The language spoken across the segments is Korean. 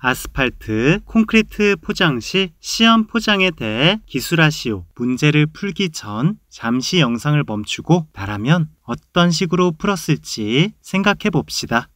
아스팔트, 콘크리트 포장 시 시험 포장에 대해 기술하시오. 문제를 풀기 전 잠시 영상을 멈추고 나라면 어떤 식으로 풀었을지 생각해 봅시다.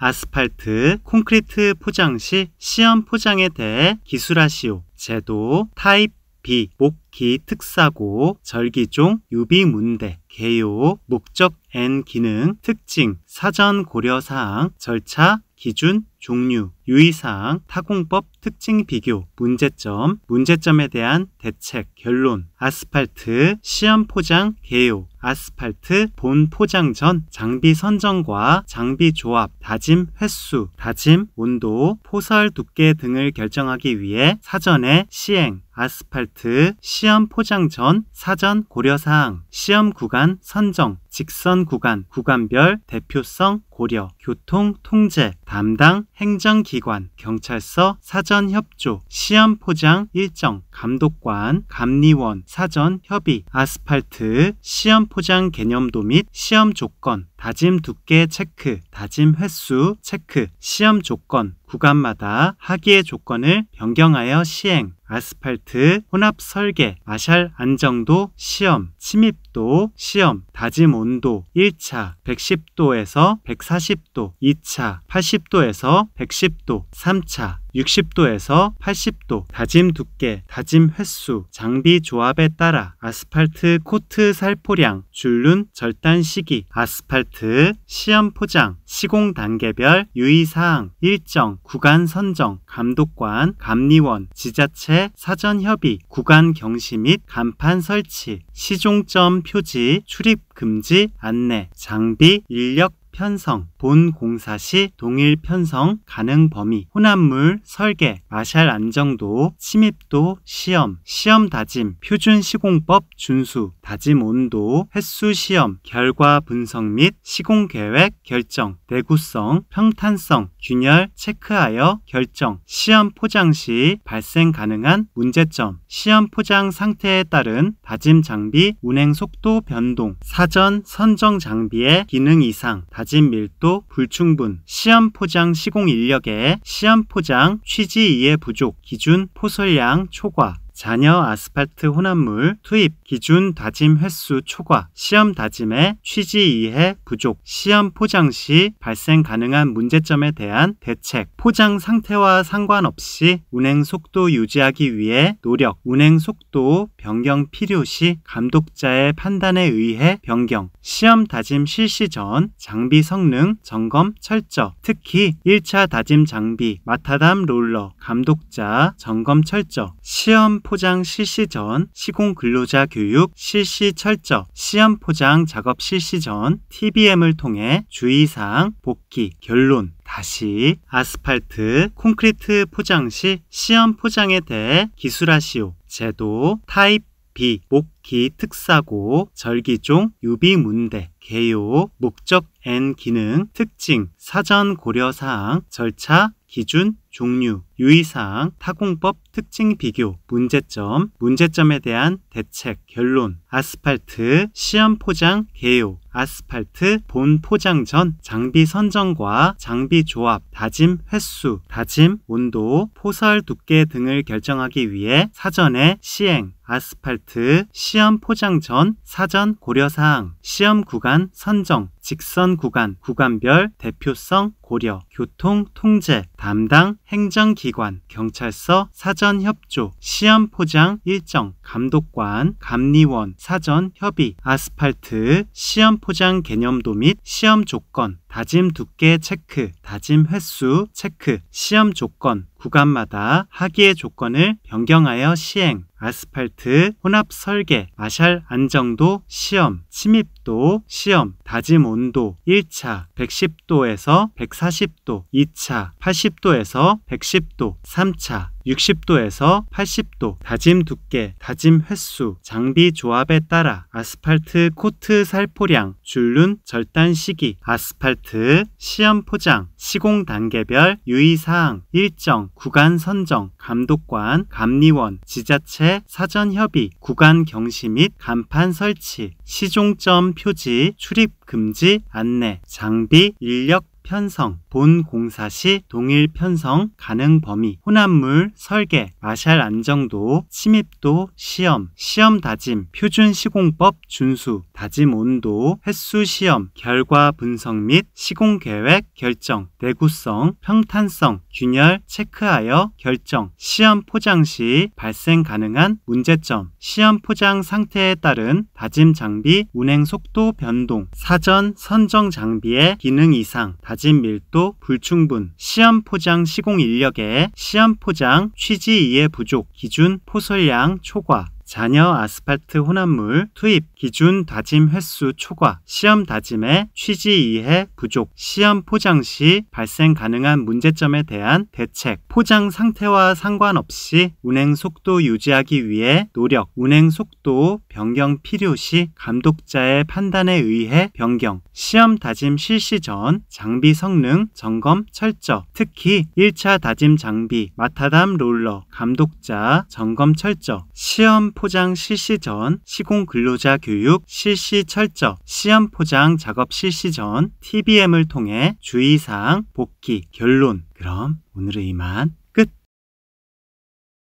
아스팔트, 콘크리트 포장 시 시험 포장에 대해 기술하시오. 제도, 타입 비, 목, 기, 특사고, 절기종, 유비문대, 개요, 목적, 앤, 기능, 특징, 사전 고려사항, 절차, 기준, 종류, 유의사항, 타공법 특징 비교, 문제점, 문제점에 대한 대책, 결론, 아스팔트, 시험 포장, 개요, 아스팔트, 본 포장 전, 장비 선정과 장비 조합, 다짐 횟수, 다짐 온도, 포설 두께 등을 결정하기 위해 사전에 시행, 아스팔트, 시험 포장 전, 사전 고려사항, 시험 구간 선정, 직선 구간, 구간별, 대표성, 고려, 교통 통제, 담당, 행정기관, 경찰서, 사전협조, 시험포장 일정, 감독관, 감리원, 사전협의, 아스팔트, 시험포장 개념도 및 시험 조건, 다짐 두께 체크, 다짐 횟수 체크, 시험 조건, 구간마다 하기의 조건을 변경하여 시행, 아스팔트, 혼합 설계, 마샬 안정도, 시험, 침입도, 시험, 다짐 온도, 1차 110도에서 140도, 2차 80도에서 110도, 3차 60도에서 80도, 다짐 두께, 다짐 횟수, 장비 조합에 따라 아스팔트 코트 살포량, 줄눈 절단 시기, 아스팔트 시험 포장, 시공 단계별 유의사항, 일정, 구간 선정, 감독관, 감리원, 지자체 사전 협의, 구간 경시 및 간판 설치, 시종점 표지, 출입 금지 안내, 장비, 인력 편성, 본 공사 시 동일 편성 가능 범위, 혼합물, 설계, 마샬 안정도, 침입도, 시험, 시험 다짐, 표준 시공법 준수, 다짐 온도, 횟수 시험, 결과 분석 및 시공 계획 결정, 내구성, 평탄성, 균열 체크하여 결정, 시험 포장 시 발생 가능한 문제점, 시험 포장 상태에 따른 다짐 장비 운행 속도 변동, 사전 선정 장비의 기능 이상, 다짐 밀도 제도 불충분, 시험포장 시공 인력의 시험포장 취지 이해 부족, 기준 포설량 초과, 자녀 아스팔트 혼합물 투입 기준 다짐 횟수 초과 시험 다짐의 취지 이해 부족 시험 포장 시 발생 가능한 문제점에 대한 대책 포장 상태와 상관없이 운행 속도 유지하기 위해 노력 운행 속도 변경 필요 시 감독자의 판단에 의해 변경 시험 다짐 실시 전 장비 성능 점검 철저 특히 1차 다짐 장비 마타담 롤러 감독자 점검 철저 시험 포장 실시 전, 시공 근로자 교육 실시 철저, 시험 포장 작업 실시 전, TBM을 통해 주의사항, 복귀, 결론, 다시 아스팔트, 콘크리트 포장 시 시험 포장에 대해 기술하시오. 제도, 타입 비, 목기, 특사고, 절기종, 유비문대, 개요, 목적, 앤 기능, 특징, 사전 고려사항, 절차, 기준, 종류, 유의사항, 타공법 특징 비교, 문제점, 문제점에 대한 대책, 결론, 아스팔트, 시험 포장, 개요, 아스팔트, 본 포장 전, 장비 선정과 장비 조합, 다짐 횟수, 다짐 온도, 포설 두께 등을 결정하기 위해 사전에 시행, 아스팔트, 시험 포장 전, 사전 고려사항, 시험 구간 선정, 직선 구간, 구간별, 대표성, 고려, 교통 통제, 담당, 행정기관, 경찰서, 사전협조, 시험포장 일정, 감독관, 감리원, 사전협의, 아스팔트, 시험포장 개념도 및 시험 조건, 다짐 두께 체크, 다짐 횟수 체크, 시험 조건, 구간마다 하기의 조건을 변경하여 시행, 아스팔트, 혼합 설계, 마샬 안정도, 시험, 침입도, 시험, 다짐 온도, 1차 110도에서 140도, 2차 80도에서 110도, 3차 60도에서 80도, 다짐 두께, 다짐 횟수, 장비 조합에 따라 아스팔트 코트 살포량, 줄눈 절단 시기, 아스팔트 시험 포장, 시공 단계별 유의사항, 일정, 구간 선정, 감독관, 감리원, 지자체 사전 협의, 구간 경시 및 간판 설치, 시종점 표지, 출입 금지, 안내, 장비, 인력 편성, 본 공사 시 동일 편성, 가능 범위, 혼합물, 설계, 마샬 안정도, 침입도, 시험, 시험 다짐, 표준 시공법 준수, 다짐 온도, 횟수 시험, 결과 분석 및 시공 계획 결정, 내구성, 평탄성, 균열 체크하여 결정, 시험 포장 시 발생 가능한 문제점, 시험 포장 상태에 따른 다짐 장비 운행 속도 변동, 사전 선정 장비의 기능 이상, 다짐 밀도 불충분, 시험 포장 시공 인력의 시험 포장 취지 이해 부족, 기준 포설량 초과, 잔여 아스팔트 혼합물 투입 기준 다짐 횟수 초과 시험 다짐의 취지 이해 부족 시험 포장 시 발생 가능한 문제점에 대한 대책 포장 상태와 상관없이 운행 속도 유지하기 위해 노력 운행 속도 변경 필요 시 감독자의 판단에 의해 변경 시험 다짐 실시 전 장비 성능 점검 철저 특히 1차 다짐 장비 마타담 롤러 감독자 점검 철저 시험 포장 실시 전, 시공 근로자 교육 실시 철저, 시험 포장 작업 실시 전, TBM을 통해 주의사항, 복귀, 결론. 그럼 오늘은 이만.